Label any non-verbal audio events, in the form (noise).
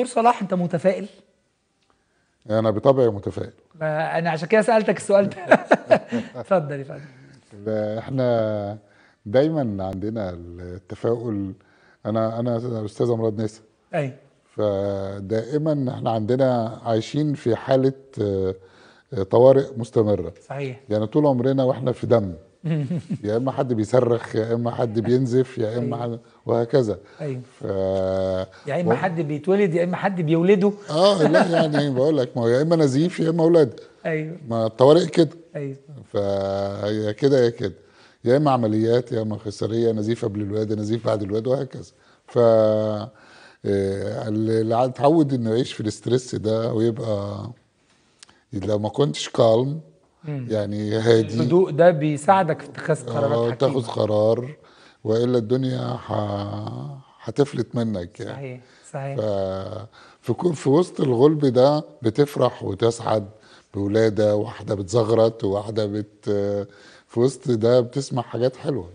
دكتور صلاح انت متفائل؟ انا بطبعي متفائل انا عشان كده سالتك السؤال ده (laughs) اتفضل يا فندم احنا دايما عندنا التفاؤل انا انا استاذ امراض ناسا ايوه فدائما احنا عندنا عايشين في حاله آه، طوارئ مستمره صحيح يعني طول عمرنا واحنا في دم (laughs) يا اما حد بيصرخ يا اما حد بينزف يا اما أيوه. وهكذا ايوه يا اما حد بيتولد يا اما حد بيولده اه لا يعني (laughs) بقول لك ما هو يا اما نزيف يا اما اولاد ايوه ما الطوارئ كده ايوه فهي كده يا كده يا اما عمليات يا اما خساريه نزيف قبل الولاده نزيف بعد الولاده وهكذا ف آه، اللي اتعود انه يعيش في الاسترس ده ويبقى لو ما كنتش كالم يعني هادي الهدوء ده بيساعدك في اتخاذ قرارات آه، تاخد قرار والا الدنيا هتفلت منك يعني صحيح صحيح في وسط الغلب ده بتفرح وتسعد بولاده واحده بتزغرط وواحده بت في وسط ده بتسمع حاجات حلوه